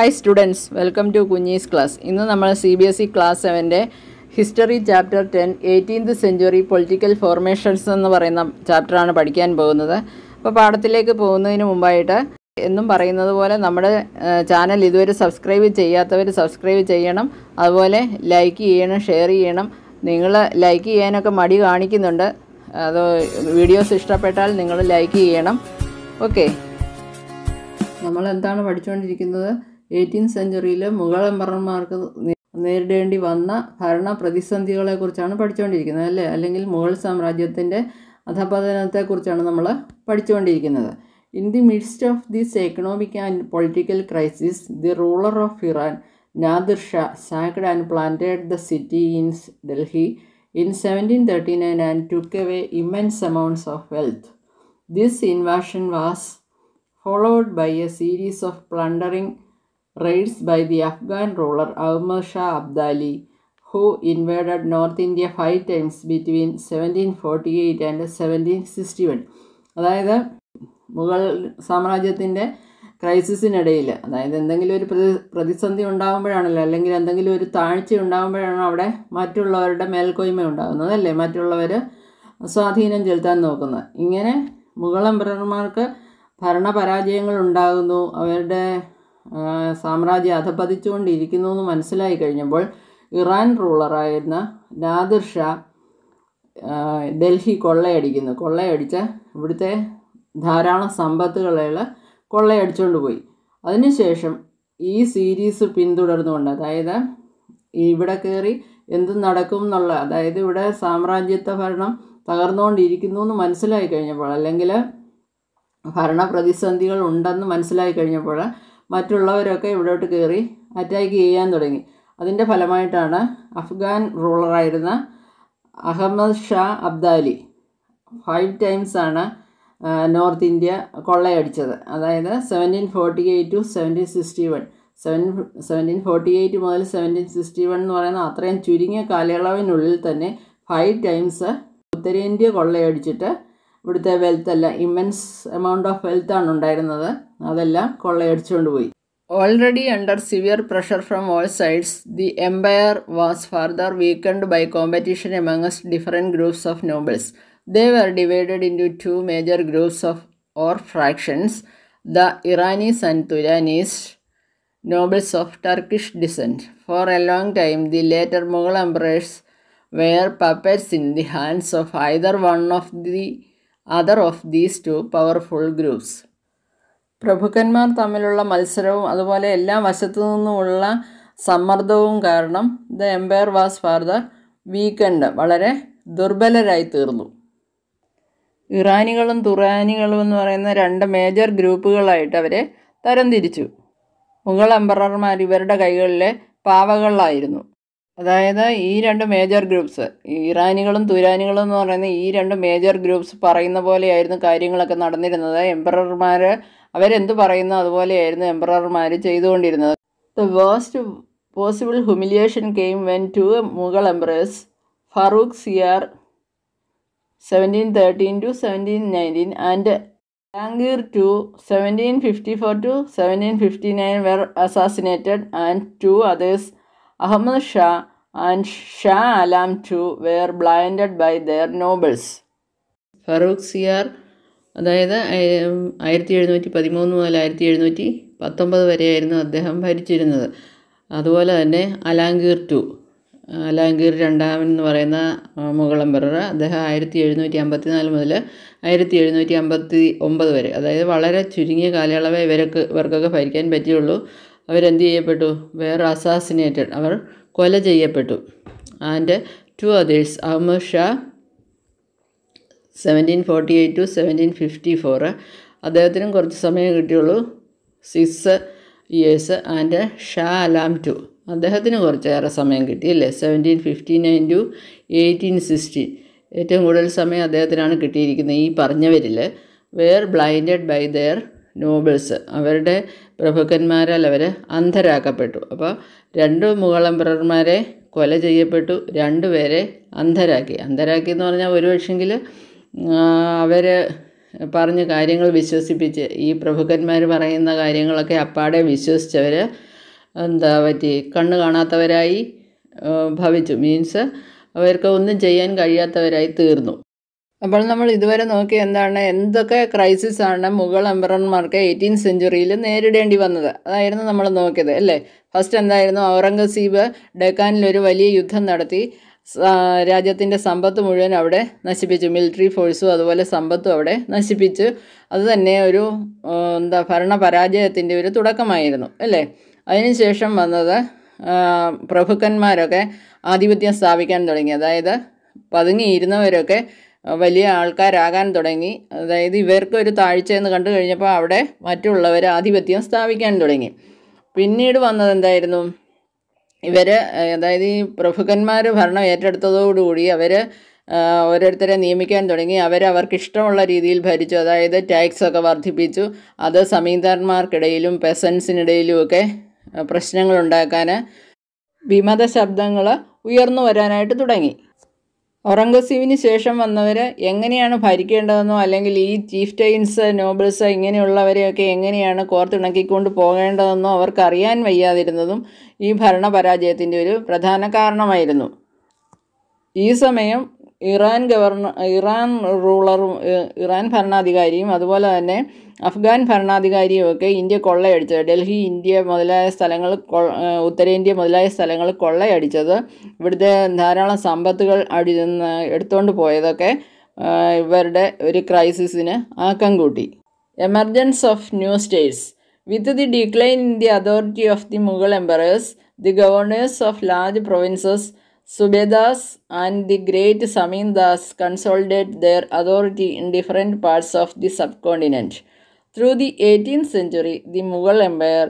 Hi students welcome to കുഞ്ഞീസ് class ഇന്ന് നമ്മൾ C B S E class സെവൻ്റെ history chapter ten eighteenth century political formations എന്ന് പറയുന്ന ചാപ്റ്ററാണ് പഠിക്കാൻ പോകുന്നത് അപ്പോൾ പാഠത്തിലേക്ക് പോകുന്നതിന് മുമ്പായിട്ട് എന്നും പറയുന്നത് പോലെ നമ്മുടെ ചാനൽ ഇതുവരെ സബ്സ്ക്രൈബ് ചെയ്യാത്തവർ സബ്സ്ക്രൈബ് ചെയ്യണം അതുപോലെ ലൈക്ക് ചെയ്യണം ഷെയർ ചെയ്യണം നിങ്ങൾ ലൈക്ക് ചെയ്യാനൊക്കെ മടി കാണിക്കുന്നുണ്ട് അത് വീഡിയോസ് ഇഷ്ടപ്പെട്ടാൽ നിങ്ങൾ ലൈക്ക് ചെയ്യണം ഓക്കെ നമ്മൾ എന്താണ് പഠിച്ചുകൊണ്ടിരിക്കുന്നത് എയ്റ്റീൻ സെഞ്ചുറിയിലെ മുഗൾ നേരിടേണ്ടി വന്ന ഭരണ പ്രതിസന്ധികളെക്കുറിച്ചാണ് പഠിച്ചുകൊണ്ടിരിക്കുന്നത് അല്ലേ അല്ലെങ്കിൽ മുഗൾ സാമ്രാജ്യത്തിൻ്റെ അധപതനത്തെക്കുറിച്ചാണ് നമ്മൾ പഠിച്ചുകൊണ്ടിരിക്കുന്നത് in the midst of this economic and political crisis the ruler of Iran Nadir Shah sacked and plundered the city in Delhi in seventeen thirty nine and took away immense amounts of wealth this invasion was followed by a series of plundering the Afghan ruler Afghan Shah Abdali Shah invaded who invaded North India five times between 1748 and seventeen sixty one അതായത് മുഗൾ സാമ്രാജ്യത്തിൻ്റെ ക്രൈസിസിനിടയിൽ അതായത് എന്തെങ്കിലും ഒരു പ്രതി പ്രതിസന്ധി ഉണ്ടാകുമ്പോഴാണല്ലോ അല്ലെങ്കിൽ എന്തെങ്കിലും ഒരു താഴ്ച ഉണ്ടാകുമ്പോഴാണോ അവിടെ മറ്റുള്ളവരുടെ മേൽക്കോയ്മ ഉണ്ടാകുന്നത് അല്ലേ മറ്റുള്ളവർ സ്വാധീനം ചെലുത്താൻ നോക്കുന്നത് ഇങ്ങനെ മുഗൾ എംബ്രയർമാർക്ക് ഭരണപരാജയങ്ങൾ ഉണ്ടാകുന്നു അവരുടെ സാമ്രാജ്യം അധപതിച്ചുകൊണ്ടിരിക്കുന്നു എന്ന് മനസ്സിലായി കഴിഞ്ഞപ്പോൾ ഇറാൻ റൂളറായിരുന്ന നാദിർ ഷാ ഡൽഹി കൊള്ളയടിക്കുന്നു കൊള്ളയടിച്ച ഇവിടുത്തെ ധാരാളം സമ്പത്തുകളെല്ലാം കൊള്ളയടിച്ചുകൊണ്ട് പോയി അതിനുശേഷം ഈ സീരീസ് പിന്തുടർന്നുകൊണ്ട് അതായത് ഇവിടെ കയറി എന്ത് നടക്കും എന്നുള്ള അതായത് ഇവിടെ സാമ്രാജ്യത്വ ഭരണം തകർന്നുകൊണ്ടിരിക്കുന്നു എന്ന് മനസ്സിലായി കഴിഞ്ഞപ്പോൾ അല്ലെങ്കിൽ ഭരണ പ്രതിസന്ധികൾ ഉണ്ടെന്ന് മനസ്സിലായി കഴിഞ്ഞപ്പോൾ മറ്റുള്ളവരൊക്കെ ഇവിടോട്ട് കയറി അറ്റാക്ക് ചെയ്യാൻ തുടങ്ങി അതിൻ്റെ ഫലമായിട്ടാണ് അഫ്ഗാൻ റൂളറായിരുന്ന അഹമ്മദ് ഷാ അബ്ദാലി ഫൈവ് ടൈംസാണ് നോർത്ത് ഇന്ത്യ കൊള്ളയടിച്ചത് അതായത് seventeen forty eight to seventeen sixty one seven seventeen forty eight മുതൽ സെവൻറ്റീൻ സിക്സ്റ്റി വൺ എന്ന് പറയുന്ന അത്രയും ചുരുങ്ങിയ കാലയളവിനുള്ളിൽ തന്നെ ഫൈവ് ടൈംസ് ഉത്തരേന്ത്യ കൊള്ളയടിച്ചിട്ട് ഇവിടുത്തെ വെൽത്ത് അല്ല ഇമ്മൻസ് എമൗണ്ട് ഓഫ് വെൽത്ത് ആണ് ഉണ്ടായിരുന്നത് അതെല്ലാം കൊള്ളയടിച്ചുകൊണ്ട് പോയി already under severe pressure from all sides the empire was further weakened by competition amongst different groups of nobles they were divided into two major groups of or factions the Iranis and Turanis nobles of Turkish descent. For a long time the later Mughal emperors were puppets in the hands of either one of the other of these two powerful groups പ്രഭുക്കന്മാർ തമ്മിലുള്ള മത്സരവും അതുപോലെ എല്ലാ വശത്തു നിന്നുമുള്ള സമ്മർദ്ദവും കാരണം the empire was further weakened വളരെ ദുർബലരായി തീർന്നു ഇറാനികളും തുറാനികളും എന്ന് പറയുന്ന രണ്ട് മേജർ ഗ്രൂപ്പുകളായിട്ട് അവരെ തരംതിരിച്ചു മുഗൾ എംപറർമാർ ഇവരുടെ കൈകളിലെ പാവകളായിരുന്നു അതായത് ഈ രണ്ട് മേജർ ഗ്രൂപ്പ്സ് ഇറാനികളും തുരാനികളും എന്ന് പറയുന്ന ഈ രണ്ട് മേജർ ഗ്രൂപ്പ്സ് പറയുന്ന പോലെയായിരുന്നു കാര്യങ്ങളൊക്കെ നടന്നിരുന്നത് എംപറർമാർ അവരെന്ത് പറയുന്നു അതുപോലെയായിരുന്നു എംപറർമാർ ചെയ്തുകൊണ്ടിരുന്നത് the worst possible humiliation came when two Mughal emperors Farrukh Siyar seventeen thirteen to seventeen nineteen and Jahangir two seventeen fifty four to seventeen fifty nine were assassinated and two others Ahmad Shah and Shah Alam two were blinded by their nobles Farrukh Siyar അതായത് ആയിരത്തി എഴുന്നൂറ്റി പതിമൂന്ന് മുതൽ ആയിരത്തി എഴുന്നൂറ്റി പത്തൊമ്പത് വരെയായിരുന്നു അദ്ദേഹം ഭരിച്ചിരുന്നത് അതുപോലെ തന്നെ അലാംഗീർ ടു അലാംഗീർ രണ്ടാമൻ എന്ന് പറയുന്ന മുഗൾ എംബറർ അദ്ദേഹം ആയിരത്തി എഴുന്നൂറ്റി അമ്പത്തിനാല് മുതൽ ആയിരത്തി എഴുന്നൂറ്റി അമ്പത്തി ഒമ്പത് വരെ അതായത് വളരെ ചുരുങ്ങിയ കാലയളവേ ഇവരൊക്കെ ഇവർക്കൊക്കെ ഭരിക്കാൻ പറ്റിയുള്ളൂ അവരെന്ത് ചെയ്യപ്പെട്ടു വേർ അസാസിനേറ്റഡ് അവർ കൊല ചെയ്യപ്പെട്ടു and two others Ahmad Shah seventeen forty eight to seventeen fifty അദ്ദേഹത്തിനും കുറച്ച് സമയം കിട്ടിയുള്ളൂ six years and Shah Alam two അദ്ദേഹത്തിന് കുറച്ചേറെ സമയം കിട്ടി അല്ലേ seventeen fifty nine to eighteen sixteen ഏറ്റവും കൂടുതൽ സമയം അദ്ദേഹത്തിനാണ് കിട്ടിയിരിക്കുന്നത് ഈ പറഞ്ഞവരിൽ were blinded by their nobles അവരുടെ പ്രഭുക്കന്മാരാൽ അവർ അന്ധരാക്കപ്പെട്ടു അപ്പോൾ രണ്ട് മുഗളംബറന്മാരെ കൊല ചെയ്യപ്പെട്ടു രണ്ടുപേരെ അന്ധരാക്കി അന്ധരാക്കി എന്ന് പറഞ്ഞാൽ ഒരുപക്ഷെങ്കിൽ അവർ പറഞ്ഞ കാര്യങ്ങൾ വിശ്വസിപ്പിച്ച് ഈ പ്രഭുക്കന്മാർ പറയുന്ന കാര്യങ്ങളൊക്കെ അപ്പാടെ വിശ്വസിച്ചവർ എന്താ പറ്റി കണ്ണ് കാണാത്തവരായി ഭവിച്ചു മീൻസ് അവർക്ക് ഒന്നും ചെയ്യാൻ കഴിയാത്തവരായി തീർന്നു അപ്പോൾ നമ്മൾ ഇതുവരെ നോക്കി എന്താണ് എന്തൊക്കെ ക്രൈസിസ് ആണ് മുഗൾ എംബറന്മാർക്ക് എയ്റ്റീൻ സെഞ്ചുറിയിൽ നേരിടേണ്ടി വന്നത് അതായിരുന്നു നമ്മൾ നോക്കിയത് അല്ലേ ഫസ്റ്റ് എന്തായിരുന്നു ഔറംഗസീബ് ഡെക്കാനിൽ ഒരു വലിയ യുദ്ധം നടത്തി രാജ്യത്തിൻ്റെ സമ്പത്ത് മുഴുവൻ അവിടെ നശിപ്പിച്ചു മിലിറ്ററി ഫോഴ്സും അതുപോലെ സമ്പത്തും അവിടെ അത് അതുതന്നെ ഒരു എന്താ ഭരണ പരാജയത്തിൻ്റെ ഒരു തുടക്കമായിരുന്നു അല്ലേ അതിനുശേഷം വന്നത് പ്രഭുക്കന്മാരൊക്കെ ആധിപത്യം സ്ഥാപിക്കാൻ തുടങ്ങി അതായത് പതുങ്ങിയിരുന്നവരൊക്കെ വലിയ ആൾക്കാരാകാൻ തുടങ്ങി അതായത് ഇവർക്കൊരു താഴ്ചയെന്ന് കണ്ടു കഴിഞ്ഞപ്പോൾ അവിടെ മറ്റുള്ളവർ ആധിപത്യം സ്ഥാപിക്കാൻ തുടങ്ങി പിന്നീട് വന്നത് എന്തായിരുന്നു ഇവർ അതായത് ഈ പ്രഭുക്കന്മാർ ഭരണം ഏറ്റെടുത്തതോടുകൂടി അവർ ഓരോരുത്തരെ നിയമിക്കാൻ തുടങ്ങി അവർക്ക് ഇഷ്ടമുള്ള രീതിയിൽ ഭരിച്ചു അതായത് ടാക്സ് ഒക്കെ വർദ്ധിപ്പിച്ചു അത് സമീന്ദാർമാർക്കിടയിലും പെസൻസിനിടയിലും ഒക്കെ പ്രശ്നങ്ങളുണ്ടാക്കാൻ വിമത ശബ്ദങ്ങൾ ഉയർന്നു വരാനായിട്ട് തുടങ്ങി ഔറംഗസീബിന് ശേഷം വന്നവർ എങ്ങനെയാണ് ഭരിക്കേണ്ടതെന്നോ അല്ലെങ്കിൽ ഈ ചീഫ് ടൈൻസ് നോബിൾസ് ഇങ്ങനെയുള്ളവരെയൊക്കെ എങ്ങനെയാണ് കോർത്തിണക്കിക്കൊണ്ട് പോകേണ്ടതെന്നോ അവർക്കറിയാൻ വയ്യാതിരുന്നതും ഈ ഭരണപരാജയത്തിൻ്റെ ഒരു പ്രധാന കാരണമായിരുന്നു ഈ സമയം ഇറാൻ ഗവർണർ ഇറാൻ റൂളറും ഇറാൻ ഭരണാധികാരിയും അതുപോലെ തന്നെ അഫ്ഗാൻ ഒക്കെ ഇന്ത്യ കൊള്ളയടിച്ചത് ഡൽഹി ഇന്ത്യ മുതലായ സ്ഥലങ്ങൾ ഉത്തരേന്ത്യ മുതലായ സ്ഥലങ്ങൾ കൊള്ളയടിച്ചത് ഇവിടുത്തെ ധാരാളം സമ്പത്തുകൾ അടി എടുത്തുകൊണ്ട് പോയതൊക്കെ ഇവരുടെ ഒരു ക്രൈസിസിന് ആക്കം കൂട്ടി emergence of new states with the decline in the authority of the Mughal emperors the governors of large provinces Subedas and the great Samindas consolidated their authority in different parts of the subcontinent. Through the 18th century, the Mughal Empire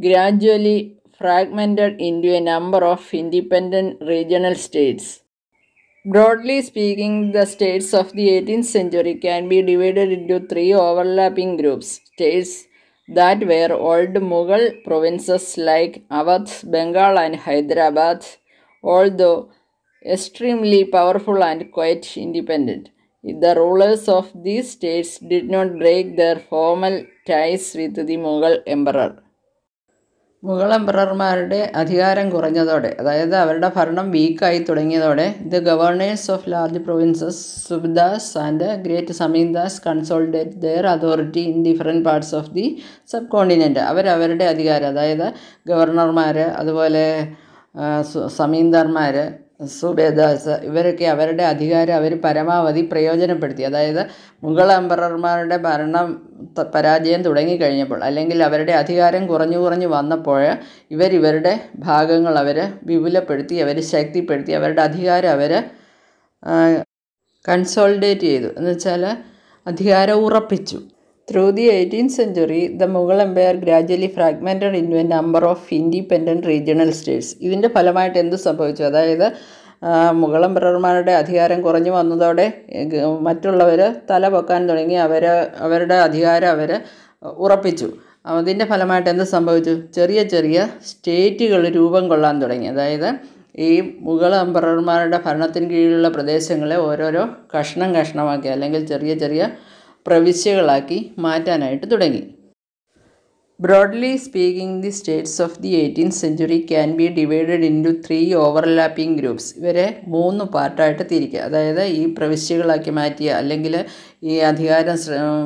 gradually fragmented into a number of independent regional states. Broadly speaking, the states of the 18th century can be divided into three overlapping groups states that were old Mughal provinces like Awadh, Bengal, and Hyderabad although extremely powerful and quite independent. The rulers of these states did not break their formal ties with the Mughal emperor. Mughal എംപറർമാരുടെ അധികാരം കുറഞ്ഞതോടെ അതായത് അവരുടെ ഭരണം വീക്കായി തുടങ്ങിയതോടെ the governors of large provinces subadars and great zamindars consolidate their authority in different parts of the subcontinent അവരവരുടെ അധികാരം അതായത് ഗവർണർമാർ അതുപോലെ സമീന്ദാർമാർ സുബേദാസ് ഇവരൊക്കെ അവരുടെ അധികാരം അവർ പരമാവധി പ്രയോജനപ്പെടുത്തി അതായത് മുഗൾ എംപറർമാരുടെ ഭരണം പരാജയം തുടങ്ങിക്കഴിഞ്ഞപ്പോൾ അല്ലെങ്കിൽ അവരുടെ അധികാരം കുറഞ്ഞു കുറഞ്ഞു വന്നപ്പോൾ ഇവരിവരുടെ ഭാഗങ്ങൾ അവർ വിപുലപ്പെടുത്തി അവർ ശക്തിപ്പെടുത്തി അവരുടെ അധികാരം അവർ കൺസോൾഡേറ്റ് ചെയ്തു എന്നുവെച്ചാൽ അധികാരം ഉറപ്പിച്ചു Through the 18th century, the Mughal Empire gradually fragmented into a number of independent regional states. ഇതിൻ്റെ ഫലമായിട്ട് എന്ത് സംഭവിച്ചു അതായത് മുഗൾ എംപറർമാരുടെ അധികാരം കുറഞ്ഞു വന്നതോടെ മറ്റുള്ളവർ തല പൊക്കാൻ തുടങ്ങി അവർ അവരുടെ അധികാരം അവർ ഉറപ്പിച്ചു അതിൻ്റെ ഫലമായിട്ട് എന്ത് സംഭവിച്ചു ചെറിയ ചെറിയ സ്റ്റേറ്റുകൾ രൂപം കൊള്ളാൻ തുടങ്ങി അതായത് ഈ മുഗൾ എംപറർമാരുടെ ഭരണത്തിന് കീഴിലുള്ള പ്രദേശങ്ങളെ ഓരോരോ കഷ്ണം കഷ്ണമാക്കി അല്ലെങ്കിൽ ചെറിയ ചെറിയ പ്രവിശ്യകളാക്കി മാറ്റാനായിട്ട് തുടങ്ങി broadly speaking the states of the eighteenth century can be divided into three overlapping groups ഇവരെ മൂന്ന് പാർട്ടായിട്ട് തിരിക്കുക അതായത് ഈ പ്രവിശ്യകളാക്കി മാറ്റിയ അല്ലെങ്കിൽ ഈ അധികാരം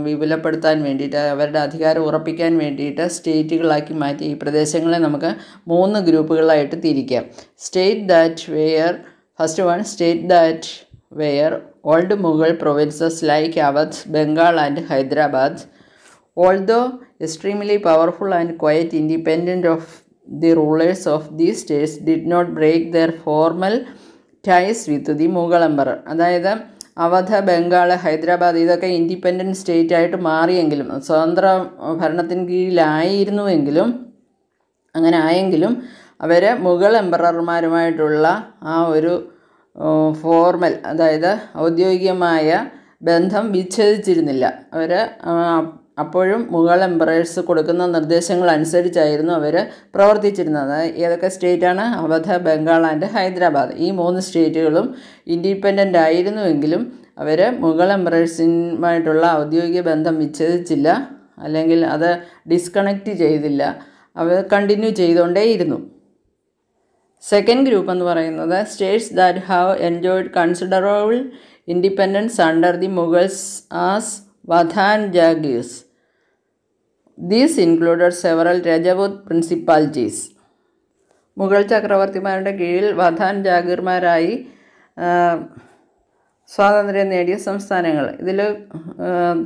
വിപുലപ്പെടുത്താൻ വേണ്ടിയിട്ട് അവരുടെ അധികാരം ഉറപ്പിക്കാൻ വേണ്ടിയിട്ട് സ്റ്റേറ്റുകളാക്കി മാറ്റിയ ഈ പ്രദേശങ്ങളെ നമുക്ക് മൂന്ന് ഗ്രൂപ്പുകളായിട്ട് തിരിക്കാം state that were first one state that were old Mughal provinces like Awadh, Bengal, and Hyderabad. Although extremely powerful and quite independent of the rulers of these states, did not break their formal ties with the Mughal emperor അതായത് അവധ ബംഗാൾ ഹൈദരാബാദ് ഇതൊക്കെ independent state ആയിട്ട് മാറിയെങ്കിലും സ്വതന്ത്ര ഭരണത്തിന് കീഴിലായിരുന്നുവെങ്കിലും അങ്ങനെ ആയെങ്കിലും അവർ മുഗൾ എംബറർമാരുമായിട്ടുള്ള ആ ഒരു formal അതായത് ഔദ്യോഗികമായ ബന്ധം വിച്ഛേദിച്ചിരുന്നില്ല അവർ അപ്പോഴും മുഗൾ എംപറേഴ്സ് കൊടുക്കുന്ന നിർദ്ദേശങ്ങൾ അനുസരിച്ചായിരുന്നു അവർ പ്രവർത്തിച്ചിരുന്നത് ഏതൊക്കെ സ്റ്റേറ്റാണ് അവധ ബംഗാൾ ആൻഡ് ഹൈദരാബാദ് ഈ മൂന്ന് സ്റ്റേറ്റുകളും ഇൻഡിപെൻഡൻ്റ് ആയിരുന്നുവെങ്കിലും അവർ മുഗൾ എംപറേഴ്സുമായിട്ടുള്ള ഔദ്യോഗിക ബന്ധം വിച്ഛേദിച്ചില്ല അല്ലെങ്കിൽ അത് ഡിസ്കണക്റ്റ് ചെയ്തില്ല അവർ കണ്ടിന്യൂ ചെയ്തുകൊണ്ടേയിരുന്നു സെക്കൻഡ് ഗ്രൂപ്പ് എന്ന് പറയുന്നത് states that have enjoyed considerable independence under the Mughals as watan jagirs these included several Rajput principalities Mughal ചക്രവർത്തിമാരുടെ കീഴിൽ വധാൻ ജാഗീർമാരായി സ്വാതന്ത്ര്യം നേടിയ സംസ്ഥാനങ്ങൾ ഇതിൽ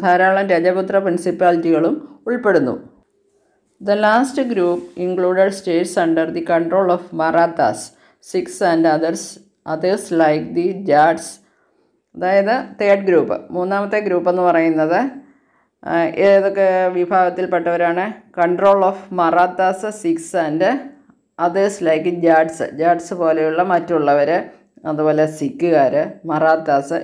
ധാരാളം രജപുത്ര പ്രിൻസിപ്പാലിറ്റികളും ഉൾപ്പെടുന്നു The last group included states under the control of Marathas, Sikhs and others, others like the Jats. അതായത് തേർഡ് ഗ്രൂപ്പ് മൂന്നാമത്തെ ഗ്രൂപ്പ് എന്ന് പറയുന്നത് ഏതൊക്കെ വിഭാഗത്തിൽപ്പെട്ടവരാണ് control of Marathas Sikhs and others like Jats Jats പോലെയുള്ള മറ്റുള്ളവർ അതുപോലെ സിഖുകാർ മറാത്താസ്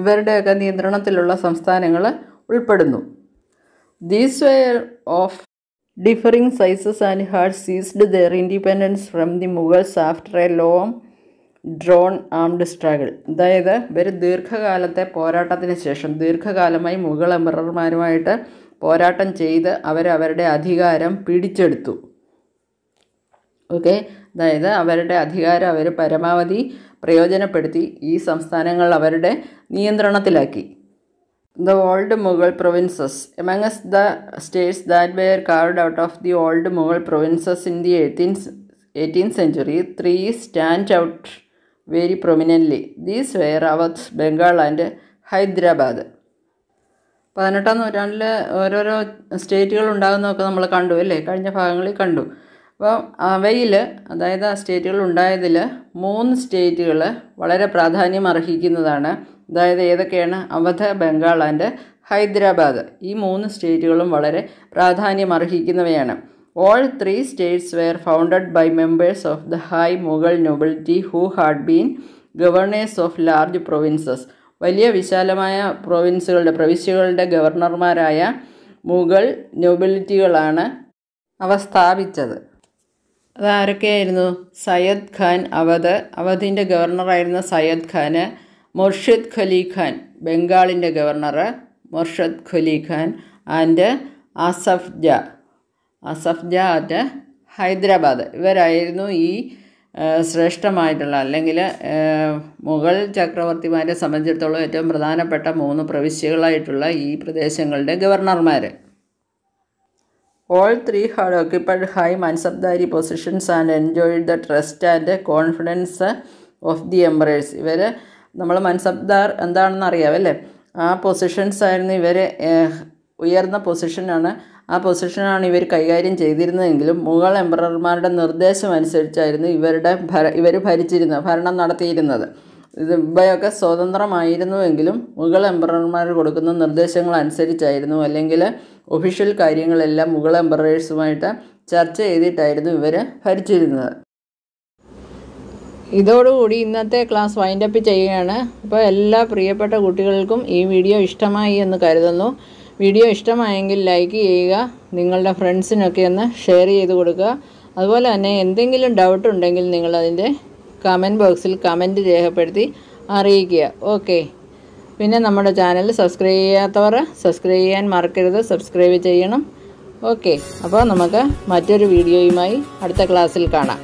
ഇവരുടെയൊക്കെ നിയന്ത്രണത്തിലുള്ള സംസ്ഥാനങ്ങൾ ഉൾപ്പെടുന്നു these were of differing sizes and had seized their independence from the Mughals after a long drawn armed struggle അതായത് ഇവർ ദീർഘകാലത്തെ പോരാട്ടത്തിന് ശേഷം ദീർഘകാലമായി മുഗൾ എംബറർമാരുമായിട്ട് പോരാട്ടം ചെയ്ത് അവരവരുടെ അധികാരം പിടിച്ചെടുത്തു ഓക്കെ അതായത് അവരുടെ അധികാരം അവർ പരമാവധി പ്രയോജനപ്പെടുത്തി ഈ സംസ്ഥാനങ്ങൾ അവരുടെ നിയന്ത്രണത്തിലാക്കി the old Mughal provinces. Amongst the states that were carved out of the old Mughal provinces in the 18th, 18th century, three stand out very prominently. These were Awadh, Bengal and Hyderabad. പതിനെട്ടാം നൂറ്റാണ്ടിൽ ഓരോരോ സ്റ്റേറ്റുകൾ ഉണ്ടാകുന്നതൊക്കെ നമ്മൾ കണ്ടു അല്ലേ കഴിഞ്ഞ ഭാഗങ്ങളിൽ കണ്ടു അപ്പോൾ അവയിൽ അതായത് ആ സ്റ്റേറ്റുകൾ ഉണ്ടായതിൽ മൂന്ന് സ്റ്റേറ്റുകൾ വളരെ പ്രാധാന്യം അർഹിക്കുന്നതാണ് അതായത് ഏതൊക്കെയാണ് അവധ് ബംഗാൾ ആൻഡ് ഹൈദരാബാദ് ഈ മൂന്ന് സ്റ്റേറ്റുകളും വളരെ പ്രാധാന്യം അർഹിക്കുന്നവയാണ് all three states were founded by members of the high Mughal nobility who had been governors of large provinces വലിയ വിശാലമായ പ്രൊവിൻസുകളുടെ പ്രവിശ്യകളുടെ ഗവർണർമാരായ മുഗൾ നൊബിലിറ്റികളാണ് അവ സ്ഥാപിച്ചത് അതാരൊക്കെയായിരുന്നു സയ്യദ് ഖാൻ അവധ് അവധിൻ്റെ ഗവർണറായിരുന്ന സയ്യദ് ഖാന് മുർഷിദ് ഖലീഖാൻ ബംഗാളിൻ്റെ ഗവർണർ മുർഷദ് ഖലീഖാൻ ആൻഡ് അസഫ് ജ അസഫ് ജ ആൻഡ് ഹൈദരാബാദ് ഇവരായിരുന്നു ഈ ശ്രേഷ്ഠമായിട്ടുള്ള അല്ലെങ്കിൽ മുഗൾ ചക്രവർത്തിമാരെ സംബന്ധിച്ചിടത്തോളം ഏറ്റവും പ്രധാനപ്പെട്ട മൂന്ന് പ്രവിശ്യകളായിട്ടുള്ള ഈ പ്രദേശങ്ങളുടെ ഗവർണർമാർ all three had occupied high mansabdari positions and enjoyed the trust and confidence of the emperors ഇവർ നമ്മൾ മൻസബ്ദാർ എന്താണെന്ന് അറിയാമല്ലേ ആ പൊസിഷൻസ് ആയിരുന്നു ഇവരെ ഉയർന്ന പൊസിഷനാണ് ആ പൊസിഷനാണ് ഇവർ കൈകാര്യം ചെയ്തിരുന്നതെങ്കിലും മുഗൾ എംബറർമാരുടെ നിർദ്ദേശം അനുസരിച്ചായിരുന്നു ഇവരുടെ ഭര ഇവർ ഭരിച്ചിരുന്നത് ഭരണം നടത്തിയിരുന്നത് ഇത് ഇവയൊക്കെ സ്വതന്ത്രമായിരുന്നുവെങ്കിലും മുഗൾ എംപറർമാർ കൊടുക്കുന്ന നിർദ്ദേശങ്ങൾ അനുസരിച്ചായിരുന്നു അല്ലെങ്കിൽ ഒഫീഷ്യൽ കാര്യങ്ങളെല്ലാം മുഗൾ എംപറേഴ്സുമായിട്ട് ചർച്ച ചെയ്തിട്ടായിരുന്നു ഇവർ ഭരിച്ചിരുന്നത് ഇതോടുകൂടി ഇന്നത്തെ ക്ലാസ് വൈൻഡപ്പ് ചെയ്യുകയാണ് അപ്പോൾ എല്ലാ പ്രിയപ്പെട്ട കുട്ടികൾക്കും ഈ വീഡിയോ ഇഷ്ടമായി എന്ന് കരുതുന്നു വീഡിയോ ഇഷ്ടമായെങ്കിൽ ലൈക്ക് ചെയ്യുക നിങ്ങളുടെ ഫ്രണ്ട്സിനൊക്കെ ഒന്ന് ഷെയർ ചെയ്ത് കൊടുക്കുക അതുപോലെ തന്നെ എന്തെങ്കിലും ഡൗട്ട് ഉണ്ടെങ്കിൽ നിങ്ങളതിൻ്റെ കമൻറ്റ് ബോക്സിൽ കമൻറ്റ് രേഖപ്പെടുത്തി അറിയിക്കുക ഓക്കെ പിന്നെ നമ്മുടെ ചാനൽ സബ്സ്ക്രൈബ് ചെയ്യാത്തവർ സബ്സ്ക്രൈബ് ചെയ്യാൻ മറക്കരുത് സബ്സ്ക്രൈബ് ചെയ്യണം ഓക്കെ അപ്പോൾ നമുക്ക് മറ്റൊരു വീഡിയോയുമായി അടുത്ത ക്ലാസ്സിൽ കാണാം